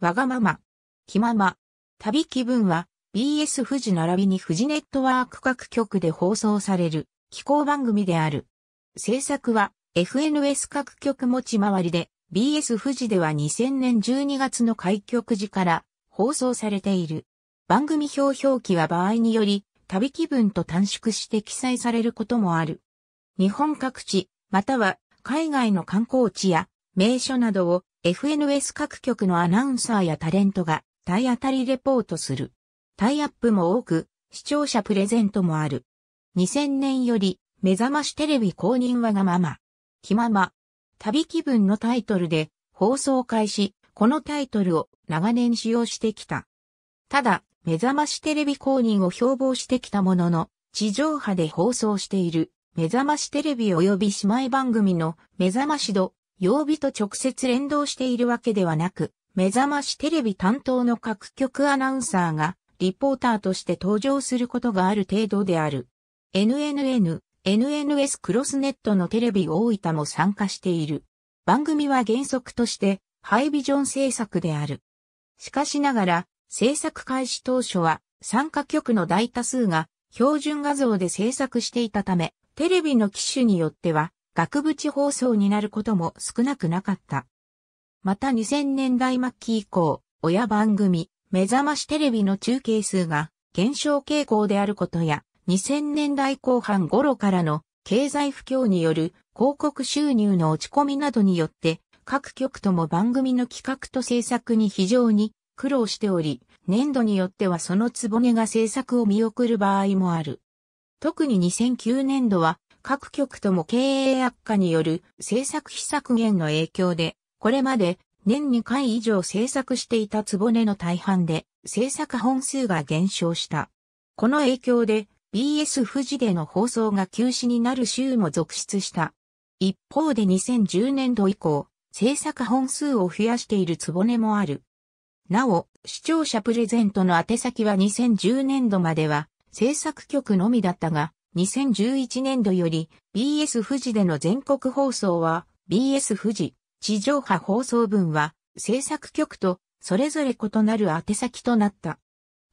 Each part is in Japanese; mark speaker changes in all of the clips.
Speaker 1: わがまま、気まま、旅気分は BS 富士並びに富士ネットワーク各局で放送される気候番組である。制作は FNS 各局持ち回りで BS 富士では2000年12月の開局時から放送されている。番組表表記は場合により旅気分と短縮して記載されることもある。日本各地、または海外の観光地や名所などを FNS 各局のアナウンサーやタレントが体当たりレポートする。タイアップも多く、視聴者プレゼントもある。2000年より、目覚ましテレビ公認わがまま。気まま。旅気分のタイトルで、放送開始、このタイトルを長年使用してきた。ただ、目覚ましテレビ公認を標榜してきたものの、地上波で放送している、目覚ましテレビ及び姉妹番組の目覚まし度曜日と直接連動しているわけではなく、目覚ましテレビ担当の各局アナウンサーが、リポーターとして登場することがある程度である。NNN、NNS クロスネットのテレビ大分も参加している。番組は原則としてハイビジョン制作である。しかしながら、制作開始当初は参加局の大多数が標準画像で制作していたため、テレビの機種によっては額縁放送になることも少なくなかった。また2000年代末期以降、親番組、目覚ましテレビの中継数が減少傾向であることや、2000年代後半頃からの経済不況による広告収入の落ち込みなどによって、各局とも番組の企画と制作に非常に苦労しており、年度によってはそのつぼねが制作を見送る場合もある。特に2009年度は各局とも経営悪化による政策費削減の影響で、これまで年2回以上制作していたつぼねの大半で制作本数が減少した。この影響で BS 富士での放送が休止になる週も続出した。一方で2010年度以降、制作本数を増やしているつぼねもある。なお、視聴者プレゼントの宛先は2010年度までは制作局のみだったが、2011年度より BS 富士での全国放送は BS 富士地上波放送分は制作局とそれぞれ異なる宛先となった。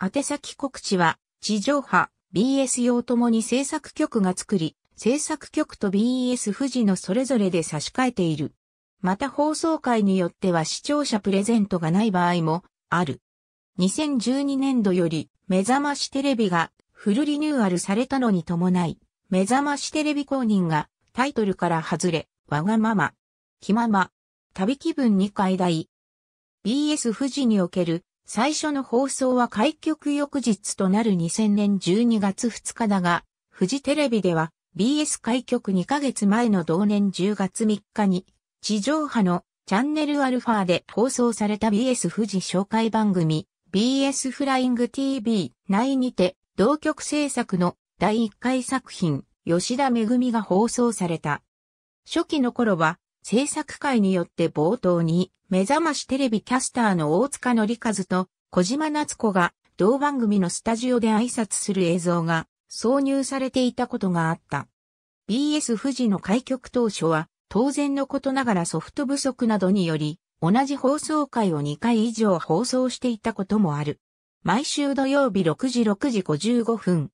Speaker 1: 宛先告知は地上波 BS 用ともに制作局が作り、制作局と BS 富士のそれぞれで差し替えている。また放送会によっては視聴者プレゼントがない場合もある。2012年度より目覚ましテレビがフルリニューアルされたのに伴い、目覚ましテレビ公認がタイトルから外れ、わがまま、気まま、旅気分に解題。BS 富士における最初の放送は開局翌日となる2000年12月2日だが、富士テレビでは BS 開局2ヶ月前の同年10月3日に地上波のチャンネルアルファで放送された BS 富士紹介番組 BS フライング TV 内にて同局制作の第1回作品、吉田恵が放送された。初期の頃は、制作会によって冒頭に、目覚ましテレビキャスターの大塚のりかずと小島夏子が同番組のスタジオで挨拶する映像が挿入されていたことがあった。BS 富士の開局当初は当然のことながらソフト不足などにより同じ放送回を2回以上放送していたこともある。毎週土曜日6時6時55分。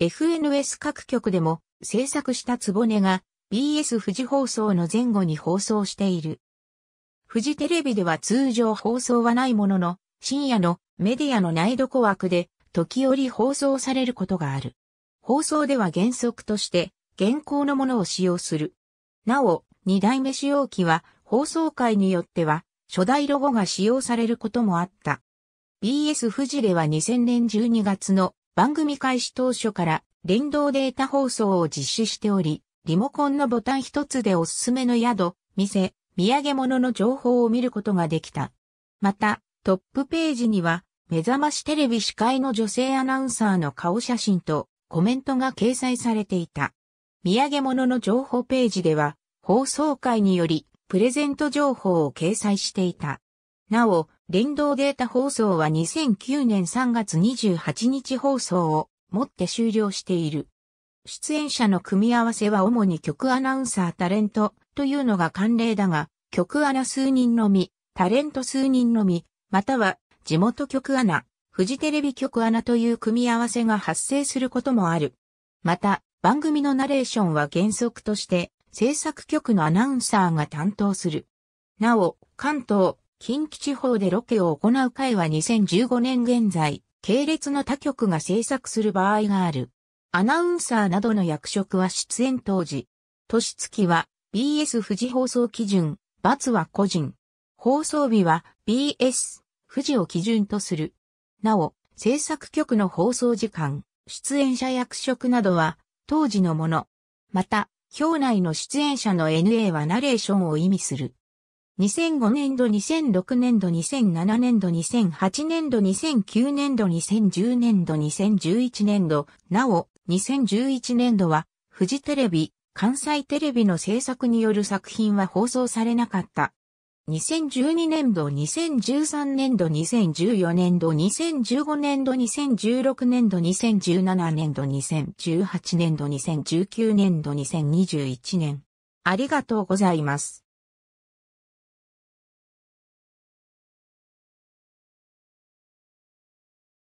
Speaker 1: FNS 各局でも制作したつぼねが BS 富士放送の前後に放送している。富士テレビでは通常放送はないものの、深夜のメディアの内読枠で時折放送されることがある。放送では原則として現行のものを使用する。なお、二代目使用機は放送会によっては初代ロゴが使用されることもあった。BS 富士レは2000年12月の番組開始当初から連動データ放送を実施しており、リモコンのボタン一つでおすすめの宿、店、土産物の情報を見ることができた。また、トップページには、目覚ましテレビ司会の女性アナウンサーの顔写真とコメントが掲載されていた。土産物の情報ページでは、放送会により、プレゼント情報を掲載していた。なお、連動データ放送は2009年3月28日放送をもって終了している。出演者の組み合わせは主に曲アナウンサータレントというのが慣例だが、曲アナ数人のみ、タレント数人のみ、または地元局アナ、フジテレビ局アナという組み合わせが発生することもある。また、番組のナレーションは原則として、制作局のアナウンサーが担当する。なお、関東、近畿地方でロケを行う会は2015年現在、系列の他局が制作する場合がある。アナウンサーなどの役職は出演当時。年月は BS 富士放送基準、罰は個人。放送日は BS 富士を基準とする。なお、制作局の放送時間、出演者役職などは当時のもの。また、表内の出演者の NA はナレーションを意味する。2005年度、2006年度、2007年度、2008年度、2009年度、2010年度、2011年度、なお、2011年度は、富士テレビ、関西テレビの制作による作品は放送されなかった。2012年度、2013年度、2014年度、2015年度、2016年度、2017年度、2018年度、2019年度、2021年。ありがとうございます。